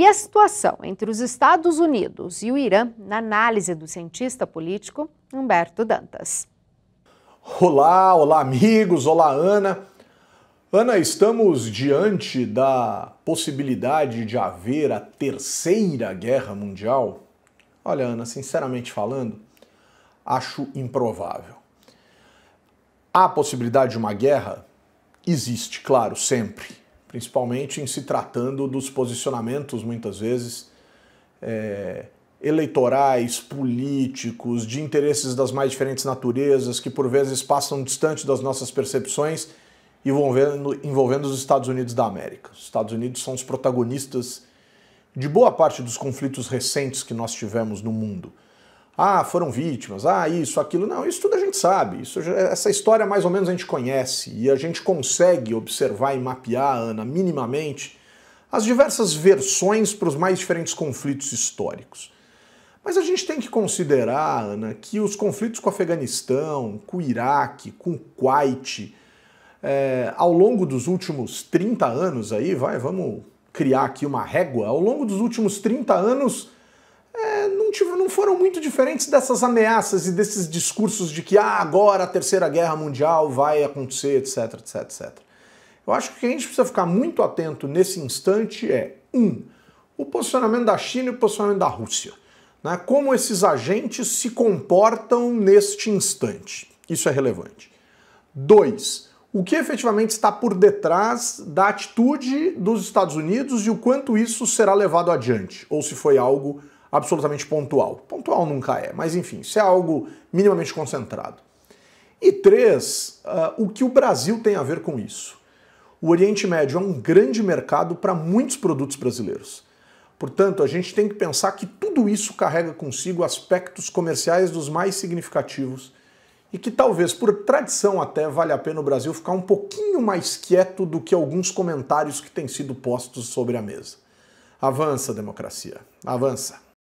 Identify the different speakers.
Speaker 1: E a situação entre os Estados Unidos e o Irã, na análise do cientista político Humberto Dantas. Olá, olá amigos, olá Ana. Ana, estamos diante da possibilidade de haver a terceira guerra mundial? Olha, Ana, sinceramente falando, acho improvável. Há possibilidade de uma guerra? Existe, claro, sempre principalmente em se tratando dos posicionamentos, muitas vezes, é, eleitorais, políticos, de interesses das mais diferentes naturezas, que por vezes passam distante das nossas percepções e envolvendo, envolvendo os Estados Unidos da América. Os Estados Unidos são os protagonistas de boa parte dos conflitos recentes que nós tivemos no mundo. Ah, foram vítimas, ah, isso, aquilo. Não, isso tudo a gente sabe. Isso, essa história mais ou menos a gente conhece e a gente consegue observar e mapear, Ana, minimamente, as diversas versões para os mais diferentes conflitos históricos. Mas a gente tem que considerar, Ana, que os conflitos com o Afeganistão, com o Iraque, com o Kuwait, é, ao longo dos últimos 30 anos aí, vai, vamos criar aqui uma régua, ao longo dos últimos 30 anos, não foram muito diferentes dessas ameaças e desses discursos de que ah, agora a Terceira Guerra Mundial vai acontecer, etc, etc, etc. Eu acho que o que a gente precisa ficar muito atento nesse instante é, um, o posicionamento da China e o posicionamento da Rússia. Né? Como esses agentes se comportam neste instante. Isso é relevante. Dois, o que efetivamente está por detrás da atitude dos Estados Unidos e o quanto isso será levado adiante, ou se foi algo absolutamente pontual. Pontual nunca é, mas enfim, isso é algo minimamente concentrado. E três, uh, o que o Brasil tem a ver com isso? O Oriente Médio é um grande mercado para muitos produtos brasileiros. Portanto, a gente tem que pensar que tudo isso carrega consigo aspectos comerciais dos mais significativos e que talvez por tradição até vale a pena o Brasil ficar um pouquinho mais quieto do que alguns comentários que têm sido postos sobre a mesa. Avança, democracia. Avança.